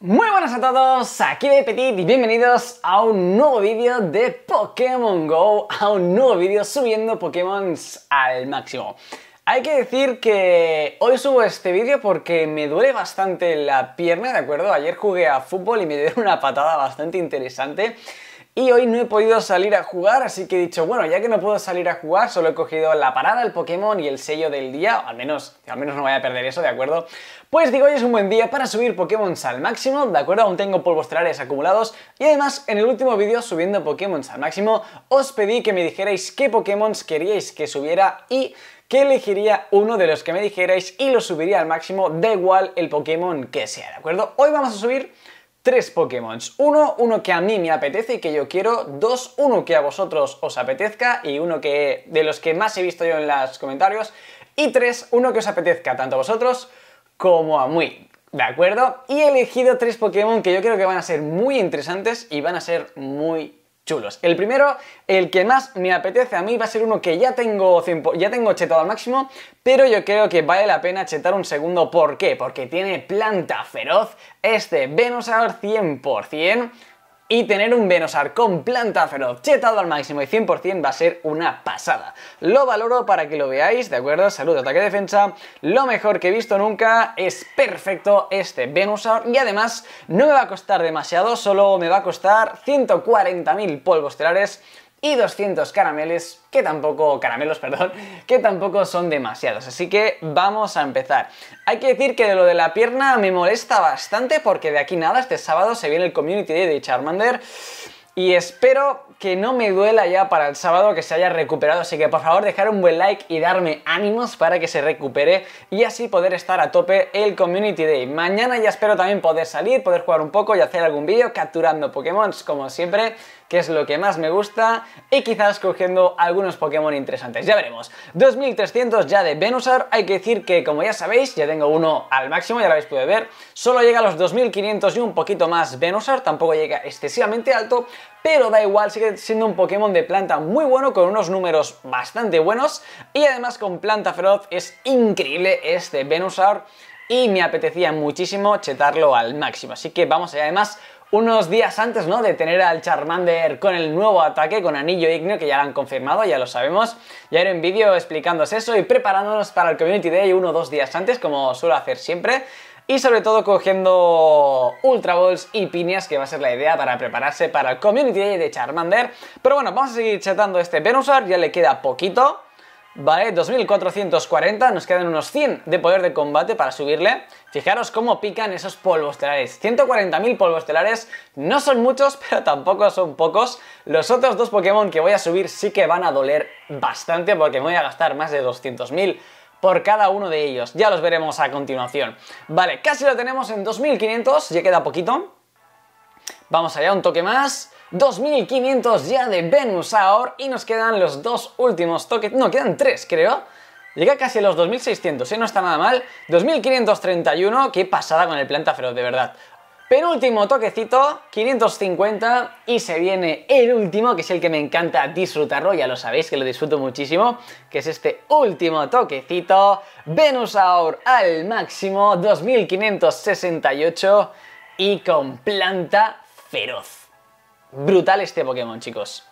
Muy buenas a todos, aquí de Petit y bienvenidos a un nuevo vídeo de Pokémon GO, a un nuevo vídeo subiendo Pokémon al máximo. Hay que decir que hoy subo este vídeo porque me duele bastante la pierna, ¿de acuerdo? Ayer jugué a fútbol y me dieron una patada bastante interesante y hoy no he podido salir a jugar, así que he dicho, bueno, ya que no puedo salir a jugar, solo he cogido la parada, el Pokémon y el sello del día, al menos, al menos no voy a perder eso, ¿de acuerdo? Pues digo, hoy es un buen día para subir Pokémon al máximo, ¿de acuerdo? Aún tengo polvos trares acumulados y además en el último vídeo subiendo Pokémon al máximo os pedí que me dijerais qué Pokémon queríais que subiera y que elegiría uno de los que me dijerais y lo subiría al máximo, da igual el Pokémon que sea, ¿de acuerdo? Hoy vamos a subir tres Pokémon. Uno, uno que a mí me apetece y que yo quiero. Dos, uno que a vosotros os apetezca y uno que de los que más he visto yo en los comentarios. Y tres, uno que os apetezca tanto a vosotros como a mí. ¿De acuerdo? Y he elegido tres Pokémon que yo creo que van a ser muy interesantes y van a ser muy chulos. El primero, el que más me apetece a mí, va a ser uno que ya tengo, ya tengo chetado al máximo, pero yo creo que vale la pena chetar un segundo. ¿Por qué? Porque tiene planta feroz, este Venusaur 100%, y tener un Venusaur con planta feroz chetado al máximo y 100% va a ser una pasada. Lo valoro para que lo veáis, ¿de acuerdo? Salud, ataque, defensa. Lo mejor que he visto nunca es perfecto este Venusaur. Y además no me va a costar demasiado, solo me va a costar 140.000 polvos telares y 200 carameles, que tampoco, caramelos, perdón, que tampoco son demasiados. Así que vamos a empezar. Hay que decir que de lo de la pierna me molesta bastante porque de aquí nada, este sábado se viene el Community Day de Charmander y espero que no me duela ya para el sábado que se haya recuperado, así que por favor dejar un buen like y darme ánimos para que se recupere y así poder estar a tope el Community Day. Mañana ya espero también poder salir, poder jugar un poco y hacer algún vídeo capturando Pokémon como siempre, que es lo que más me gusta y quizás cogiendo algunos Pokémon interesantes, ya veremos. 2300 ya de Venusaur, hay que decir que como ya sabéis, ya tengo uno al máximo, ya lo habéis podido ver, solo llega a los 2500 y un poquito más Venusaur, tampoco llega excesivamente alto, pero da igual, sigue siendo un Pokémon de planta muy bueno, con unos números bastante buenos, y además con planta feroz es increíble este Venusaur, y me apetecía muchísimo chetarlo al máximo, así que vamos allá, además... Unos días antes ¿no? de tener al Charmander con el nuevo ataque, con Anillo Igneo, que ya lo han confirmado, ya lo sabemos. Ya era en vídeo explicándose eso y preparándonos para el Community Day uno o dos días antes, como suelo hacer siempre y sobre todo cogiendo Ultra Balls y piñas, que va a ser la idea para prepararse para el Community Day de Charmander. Pero bueno, vamos a seguir chatando este Venusaur, ya le queda poquito. Vale, 2440, nos quedan unos 100 de poder de combate para subirle. Fijaros cómo pican esos polvos telares. 140.000 polvos estelares, no son muchos, pero tampoco son pocos. Los otros dos Pokémon que voy a subir sí que van a doler bastante porque me voy a gastar más de 200.000 por cada uno de ellos. Ya los veremos a continuación. Vale, casi lo tenemos en 2500, ya queda poquito. Vamos allá, un toque más. 2500 ya de Venusaur y nos quedan los dos últimos toques. No, quedan tres, creo. Llega casi a los 2600, y ¿eh? no está nada mal. 2531, qué pasada con el planta feroz, de verdad. Penúltimo toquecito, 550 y se viene el último, que es el que me encanta disfrutarlo, ya lo sabéis que lo disfruto muchísimo, que es este último toquecito, Venusaur al máximo, 2568 y con planta feroz. Brutal este Pokémon, chicos.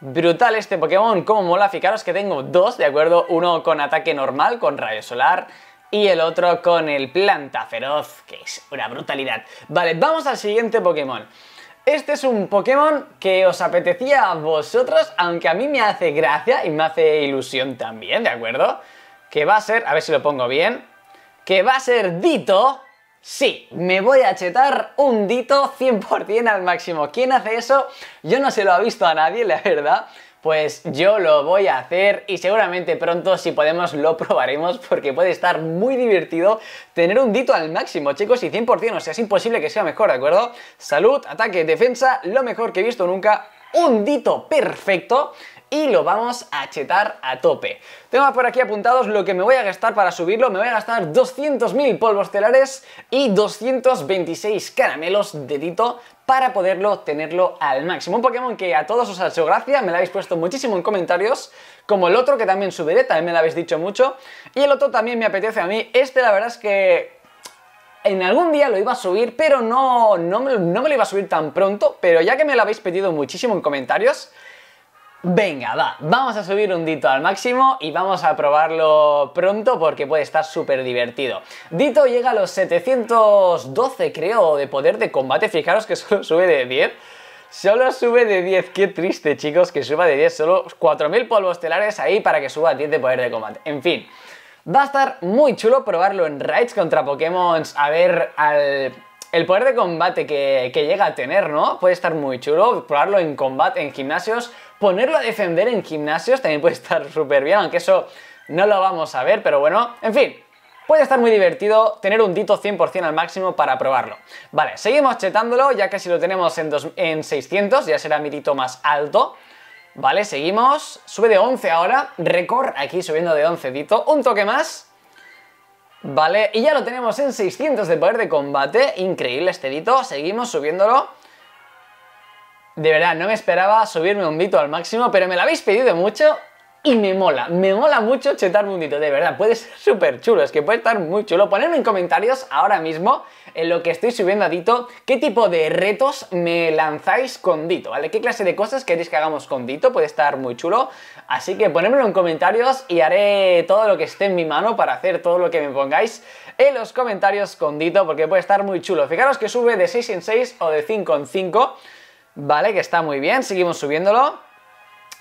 Brutal este Pokémon, como mola, fijaros que tengo dos, ¿de acuerdo? Uno con ataque normal, con rayo solar, y el otro con el planta feroz, que es una brutalidad. Vale, vamos al siguiente Pokémon. Este es un Pokémon que os apetecía a vosotros, aunque a mí me hace gracia y me hace ilusión también, ¿de acuerdo? Que va a ser, a ver si lo pongo bien, que va a ser Dito. Sí, me voy a chetar un Dito 100% al máximo. ¿Quién hace eso? Yo no se lo ha visto a nadie, la verdad. Pues yo lo voy a hacer y seguramente pronto si podemos lo probaremos porque puede estar muy divertido tener un dito al máximo, chicos, y 100%, o sea, es imposible que sea mejor, ¿de acuerdo? Salud, ataque, defensa, lo mejor que he visto nunca, un dito perfecto y lo vamos a chetar a tope. Tengo por aquí apuntados lo que me voy a gastar para subirlo. Me voy a gastar 200.000 polvos telares y 226 caramelos de tito para poderlo tenerlo al máximo. Un Pokémon que a todos os ha hecho gracia, me lo habéis puesto muchísimo en comentarios, como el otro que también subiré, también me lo habéis dicho mucho. Y el otro también me apetece a mí. Este la verdad es que en algún día lo iba a subir, pero no, no, no, me lo iba a subir tan pronto, pero ya que me lo habéis pedido muchísimo en comentarios, Venga, va, vamos a subir un dito al máximo y vamos a probarlo pronto porque puede estar súper divertido. Dito llega a los 712, creo, de poder de combate. Fijaros que solo sube de 10. Solo sube de 10, qué triste chicos que suba de 10, solo 4.000 polvos telares ahí para que suba a 10 de poder de combate. En fin, va a estar muy chulo probarlo en raids contra Pokémon, a ver al, el poder de combate que, que llega a tener, ¿no? Puede estar muy chulo probarlo en combate, en gimnasios ponerlo a defender en gimnasios también puede estar súper bien, aunque eso no lo vamos a ver, pero bueno, en fin. Puede estar muy divertido tener un dito 100% al máximo para probarlo. Vale, seguimos chetándolo, ya que si lo tenemos en, en 600 ya será mi dito más alto. Vale, seguimos. Sube de 11 ahora. Récord aquí subiendo de 11 dito. Un toque más. Vale, y ya lo tenemos en 600 de poder de combate. Increíble este dito. Seguimos subiéndolo. De verdad, no me esperaba subirme un dito al máximo, pero me lo habéis pedido mucho y me mola, me mola mucho chetarme un dito, de verdad, puede ser súper chulo, es que puede estar muy chulo. Ponedme en comentarios ahora mismo en lo que estoy subiendo a Dito, qué tipo de retos me lanzáis con Dito, ¿vale? ¿Qué clase de cosas queréis que hagamos con Dito? Puede estar muy chulo, así que ponedmelo en comentarios y haré todo lo que esté en mi mano para hacer todo lo que me pongáis en los comentarios con Dito, porque puede estar muy chulo. Fijaros que sube de 6 en 6 o de 5 en 5, ¿vale? Que está muy bien, seguimos subiéndolo.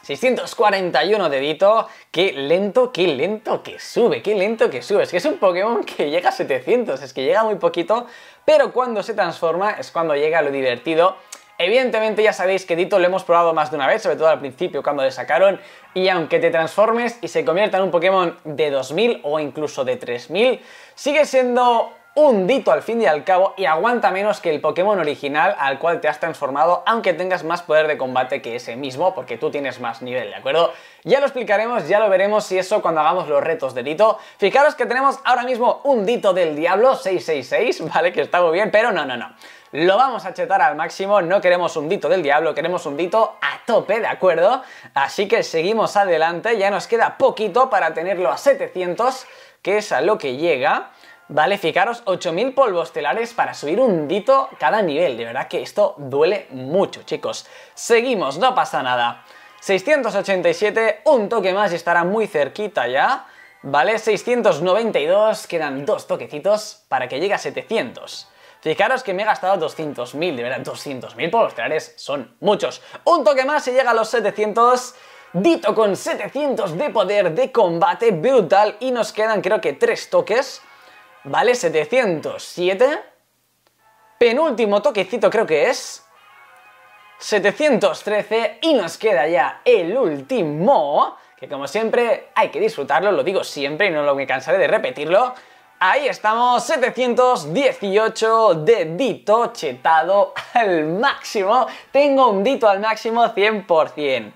641 de Dito, qué lento, qué lento que sube, qué lento que sube. Es que es un Pokémon que llega a 700, es que llega muy poquito, pero cuando se transforma es cuando llega lo divertido. Evidentemente ya sabéis que Dito lo hemos probado más de una vez, sobre todo al principio cuando le sacaron, y aunque te transformes y se convierta en un Pokémon de 2000 o incluso de 3000, sigue siendo un dito al fin y al cabo y aguanta menos que el Pokémon original al cual te has transformado, aunque tengas más poder de combate que ese mismo, porque tú tienes más nivel, ¿de acuerdo? Ya lo explicaremos, ya lo veremos y eso cuando hagamos los retos de Dito. Fijaros que tenemos ahora mismo un Dito del Diablo 666, ¿vale? Que está muy bien, pero no, no, no lo vamos a chetar al máximo, no queremos un dito del diablo, queremos un dito a tope, ¿de acuerdo? Así que seguimos adelante, ya nos queda poquito para tenerlo a 700, que es a lo que llega. Vale, fijaros, 8000 polvos telares para subir un dito cada nivel. De verdad que esto duele mucho, chicos. Seguimos, no pasa nada. 687, un toque más y estará muy cerquita ya. Vale, 692, quedan dos toquecitos para que llegue a 700. Fijaros que me he gastado 200.000, de verdad, 200.000 polvos telares son muchos. Un toque más y llega a los 700... Dito con 700 de poder de combate brutal y nos quedan creo que 3 toques Vale, 707. Penúltimo toquecito creo que es. 713 y nos queda ya el último, que como siempre hay que disfrutarlo, lo digo siempre y no me cansaré de repetirlo. Ahí estamos, 718 de dito chetado al máximo. Tengo un dito al máximo 100%.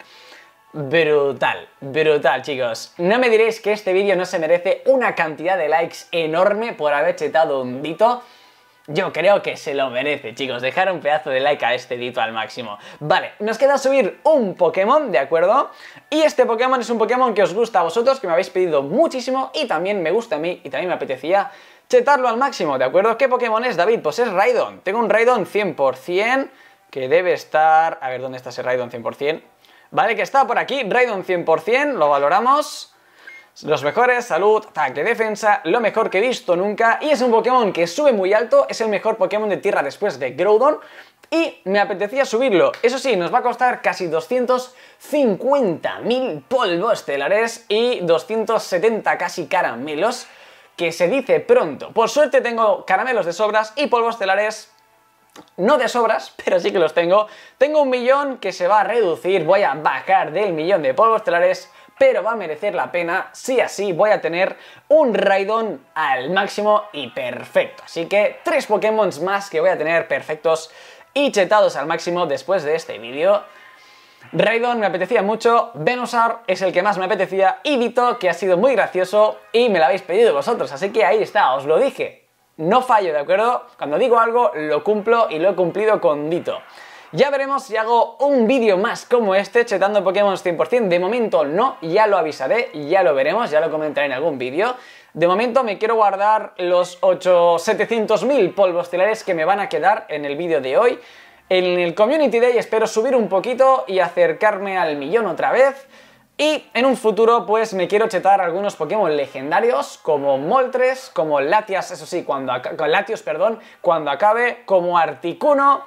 Brutal, brutal chicos. No me diréis que este vídeo no se merece una cantidad de likes enorme por haber chetado un dito. Yo creo que se lo merece, chicos, dejar un pedazo de like a este dito al máximo. Vale, nos queda subir un Pokémon, ¿de acuerdo? Y este Pokémon es un Pokémon que os gusta a vosotros, que me habéis pedido muchísimo y también me gusta a mí y también me apetecía chetarlo al máximo, ¿de acuerdo? ¿Qué Pokémon es, David? Pues es Raidon. Tengo un Raidon 100% que debe estar... A ver, ¿dónde está ese Raidon 100%? ¿vale? Que está por aquí, Raidon 100%, lo valoramos. Los mejores, salud, ataque, defensa, lo mejor que he visto nunca. Y es un Pokémon que sube muy alto, es el mejor Pokémon de tierra después de Groudon. Y me apetecía subirlo. Eso sí, nos va a costar casi 250.000 polvos estelares y 270 casi caramelos, que se dice pronto. Por suerte tengo caramelos de sobras y polvos estelares no de sobras, pero sí que los tengo. Tengo un millón que se va a reducir, voy a bajar del millón de polvos telares, pero va a merecer la pena si sí, así voy a tener un Raidon al máximo y perfecto. Así que tres Pokémon más que voy a tener perfectos y chetados al máximo después de este vídeo. Raidon me apetecía mucho, Venusaur es el que más me apetecía y Vito que ha sido muy gracioso y me lo habéis pedido vosotros, así que ahí está, os lo dije, no fallo, ¿de acuerdo? Cuando digo algo, lo cumplo y lo he cumplido con dito. Ya veremos si hago un vídeo más como este, chetando Pokémon 100%. De momento no, ya lo avisaré, ya lo veremos, ya lo comentaré en algún vídeo. De momento me quiero guardar los 700.000 polvos estelares que me van a quedar en el vídeo de hoy. En el Community Day espero subir un poquito y acercarme al millón otra vez. Y en un futuro pues me quiero chetar algunos Pokémon legendarios como Moltres, como Latias, eso sí, cuando Latios, perdón, cuando acabe, como Articuno.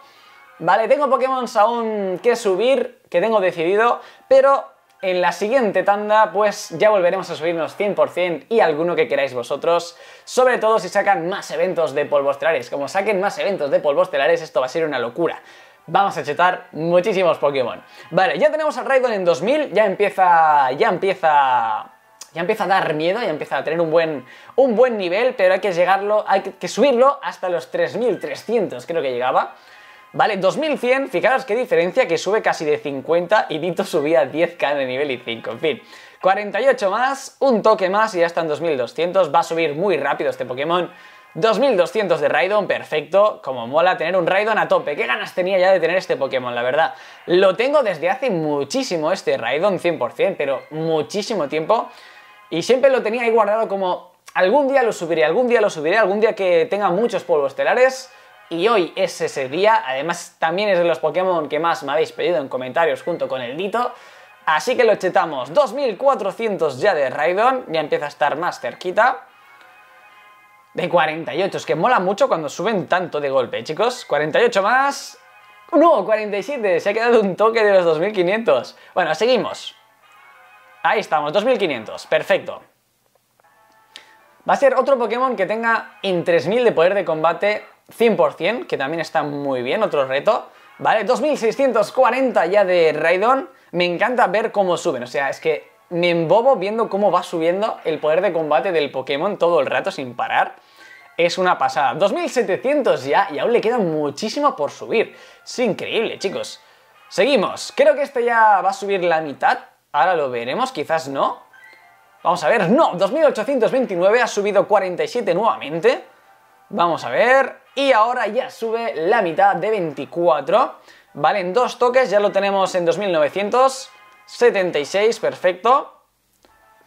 Vale, tengo Pokémon aún que subir, que tengo decidido, pero en la siguiente tanda pues ya volveremos a subirnos 100% y alguno que queráis vosotros, sobre todo si sacan más eventos de polvos Como saquen más eventos de polvos esto va a ser una locura vamos a chetar muchísimos Pokémon. Vale, ya tenemos al Raidon en 2000, ya empieza, ya empieza, ya empieza a dar miedo, ya empieza a tener un buen, un buen nivel, pero hay que llegarlo, hay que subirlo hasta los 3300, creo que llegaba. Vale, 2100, fijaros qué diferencia, que sube casi de 50 y Dito subía 10k de nivel y 5, en fin. 48 más, un toque más y ya está en 2200, va a subir muy rápido este Pokémon, 2200 de Raidon, perfecto, como mola tener un Raidon a tope. Qué ganas tenía ya de tener este Pokémon, la verdad. Lo tengo desde hace muchísimo este Raidon 100%, pero muchísimo tiempo. Y siempre lo tenía ahí guardado como algún día lo subiré, algún día lo subiré, algún día que tenga muchos polvos estelares. Y hoy es ese día, además también es de los Pokémon que más me habéis pedido en comentarios junto con el Dito. Así que lo chetamos, 2400 ya de Raidon, ya empieza a estar más cerquita de 48. Es que mola mucho cuando suben tanto de golpe, chicos. 48 más... No, 47. Se ha quedado un toque de los 2500. Bueno, seguimos. Ahí estamos, 2500. Perfecto. Va a ser otro Pokémon que tenga en 3000 de poder de combate 100%, que también está muy bien, otro reto. Vale, 2640 ya de Raidon. Me encanta ver cómo suben, o sea, es que me embobo viendo cómo va subiendo el poder de combate del Pokémon todo el rato sin parar. Es una pasada. 2700 ya y aún le queda muchísimo por subir. Es increíble, chicos. Seguimos. Creo que este ya va a subir la mitad. Ahora lo veremos, quizás no. Vamos a ver. No, 2829 ha subido 47 nuevamente. Vamos a ver. Y ahora ya sube la mitad de 24. Vale, en dos toques ya lo tenemos en 2900. 76, perfecto.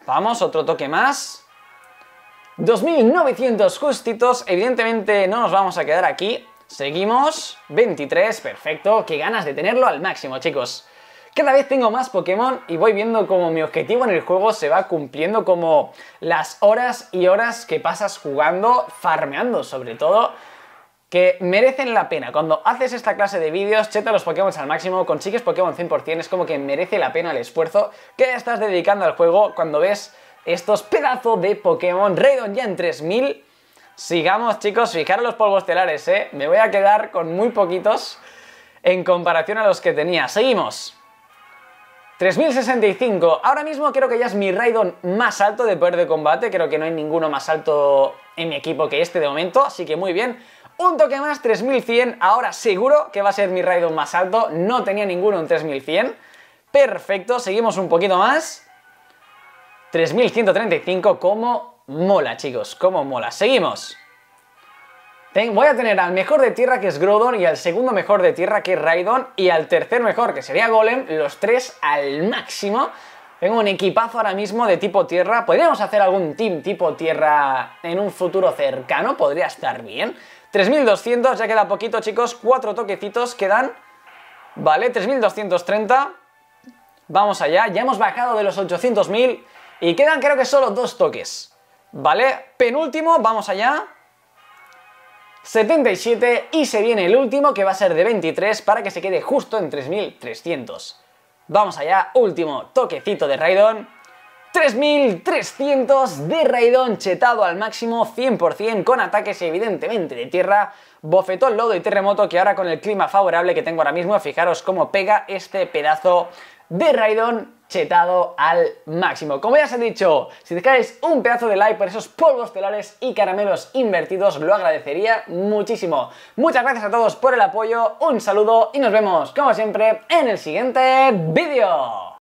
Vamos, otro toque más. 2.900 justitos. Evidentemente no nos vamos a quedar aquí. Seguimos. 23, perfecto. Qué ganas de tenerlo al máximo, chicos. Cada vez tengo más Pokémon y voy viendo como mi objetivo en el juego se va cumpliendo como las horas y horas que pasas jugando, farmeando sobre todo, que merecen la pena. Cuando haces esta clase de vídeos, cheta los Pokémon al máximo, consigues Pokémon 100%, es como que merece la pena el esfuerzo que estás dedicando al juego cuando ves estos pedazos de Pokémon Raidon ya en 3000. Sigamos, chicos, fijaros los polvos telares, ¿eh? Me voy a quedar con muy poquitos en comparación a los que tenía. Seguimos. 3065. Ahora mismo creo que ya es mi Raidon más alto de poder de combate. Creo que no hay ninguno más alto en mi equipo que este de momento, así que muy bien. Un toque más, 3100, ahora seguro que va a ser mi raidon más alto, no tenía ninguno en 3100. Perfecto, seguimos un poquito más. 3135, como mola, chicos, como mola. Seguimos. voy a tener al mejor de tierra que es Grodon y al segundo mejor de tierra que es Raidon y al tercer mejor que sería Golem, los tres al máximo. Tengo un equipazo ahora mismo de tipo tierra. Podríamos hacer algún team tipo tierra en un futuro cercano. Podría estar bien. 3200, ya queda poquito, chicos. Cuatro toquecitos quedan. Vale, 3230. Vamos allá. Ya hemos bajado de los 800.000. Y quedan creo que solo dos toques. Vale, penúltimo, vamos allá. 77 y se viene el último que va a ser de 23 para que se quede justo en 3300. Vamos allá, último toquecito de Raidon. 3.300 de Raidon chetado al máximo 100% con ataques evidentemente de tierra, bofetón, lodo y terremoto que ahora con el clima favorable que tengo ahora mismo, fijaros cómo pega este pedazo de Raidon chetado al máximo. Como ya os he dicho, si dejáis un pedazo de like por esos polvos telares y caramelos invertidos, lo agradecería muchísimo. Muchas gracias a todos por el apoyo, un saludo y nos vemos, como siempre, en el siguiente vídeo.